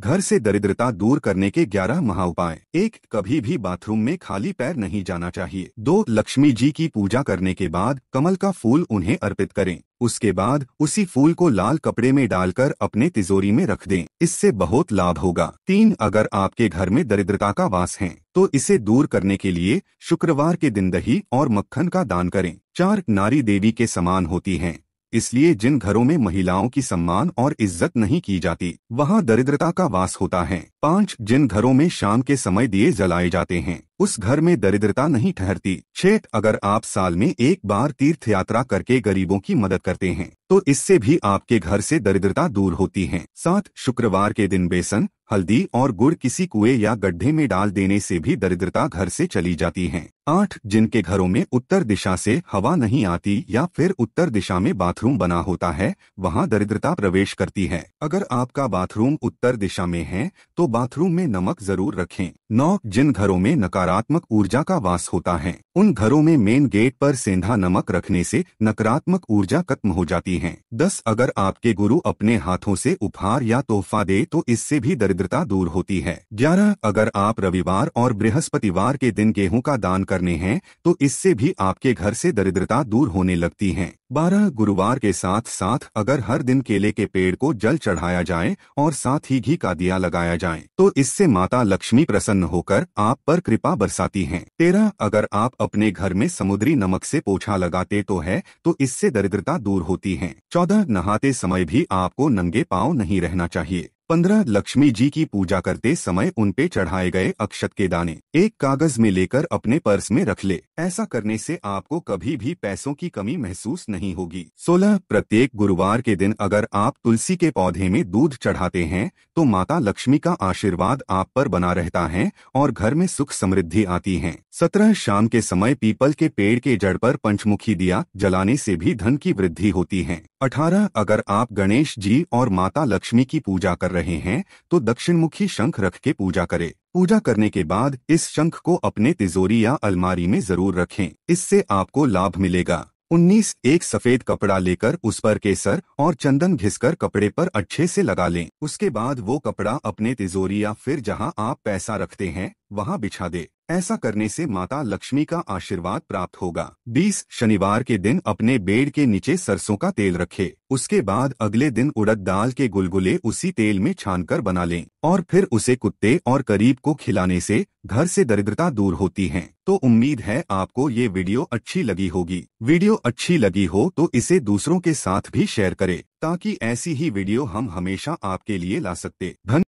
घर से दरिद्रता दूर करने के ग्यारह महाउपाय एक कभी भी बाथरूम में खाली पैर नहीं जाना चाहिए दो लक्ष्मी जी की पूजा करने के बाद कमल का फूल उन्हें अर्पित करें उसके बाद उसी फूल को लाल कपड़े में डालकर अपने तिजोरी में रख दें इससे बहुत लाभ होगा तीन अगर आपके घर में दरिद्रता का वास है तो इसे दूर करने के लिए शुक्रवार के दिन दही और मक्खन का दान करें चार नारी देवी के समान होती हैं इसलिए जिन घरों में महिलाओं की सम्मान और इज्जत नहीं की जाती वहां दरिद्रता का वास होता है पाँच जिन घरों में शाम के समय दिए जलाए जाते हैं उस घर में दरिद्रता नहीं ठहरती छेट अगर आप साल में एक बार तीर्थ यात्रा करके गरीबों की मदद करते हैं तो इससे भी आपके घर से दरिद्रता दूर होती है साथ शुक्रवार के दिन बेसन हल्दी और गुड़ किसी कुएं या गड्ढे में डाल देने से भी दरिद्रता घर से चली जाती है आठ जिनके घरों में उत्तर दिशा से हवा नहीं आती या फिर उत्तर दिशा में बाथरूम बना होता है वहाँ दरिद्रता प्रवेश करती है अगर आपका बाथरूम उत्तर दिशा में है तो बाथरूम में नमक जरूर रखें नौ जिन घरों में नकारात्मक ऊर्जा का वास होता है उन घरों में मेन गेट पर सेंधा नमक रखने से नकारात्मक ऊर्जा खत्म हो जाती है दस अगर आपके गुरु अपने हाथों से उपहार या तोहफा दे तो इससे भी दरिद्रता दूर होती है ग्यारह अगर आप रविवार और बृहस्पतिवार के दिन गेहूँ का दान करने हैं तो इससे भी आपके घर ऐसी दरिद्रता दूर होने लगती है बारह गुरुवार के साथ साथ अगर हर दिन केले के पेड़ को जल चढ़ाया जाए और साथ ही घी का दिया लगाया जाए तो इससे माता लक्ष्मी प्रसन्न होकर आप पर कृपा बरसाती हैं तेरह अगर आप अपने घर में समुद्री नमक से पोछा लगाते तो है तो इससे दरिद्रता दूर होती है चौदह नहाते समय भी आपको नंगे पाँव नहीं रहना चाहिए पंद्रह लक्ष्मी जी की पूजा करते समय उन पे चढ़ाए गए अक्षत के दाने एक कागज में लेकर अपने पर्स में रख ले ऐसा करने से आपको कभी भी पैसों की कमी महसूस नहीं होगी सोलह प्रत्येक गुरुवार के दिन अगर आप तुलसी के पौधे में दूध चढ़ाते हैं तो माता लक्ष्मी का आशीर्वाद आप पर बना रहता है और घर में सुख समृद्धि आती है सत्रह शाम के समय पीपल के पेड़ के जड़ पर पंचमुखी दिया जलाने से भी धन की वृद्धि होती है अठारह अगर आप गणेश जी और माता लक्ष्मी की पूजा कर रहे हैं तो दक्षिणमुखी शंख रख के पूजा करें पूजा करने के बाद इस शंख को अपने तिजोरी या अलमारी में जरूर रखें इससे आपको लाभ मिलेगा उन्नीस एक सफेद कपड़ा लेकर उस पर केसर और चंदन घिसकर कपड़े पर अच्छे से लगा लें उसके बाद वो कपड़ा अपने तिजोरी या फिर जहां आप पैसा रखते हैं वहां बिछा दे ऐसा करने से माता लक्ष्मी का आशीर्वाद प्राप्त होगा 20. शनिवार के दिन अपने बेड के नीचे सरसों का तेल रखे उसके बाद अगले दिन उड़द दाल के गुलगुले उसी तेल में छानकर बना लें और फिर उसे कुत्ते और करीब को खिलाने से घर से दरिद्रता दूर होती है तो उम्मीद है आपको ये वीडियो अच्छी लगी होगी वीडियो अच्छी लगी हो तो इसे दूसरों के साथ भी शेयर करें ताकि ऐसी ही वीडियो हम हमेशा आपके लिए ला सकते धन्य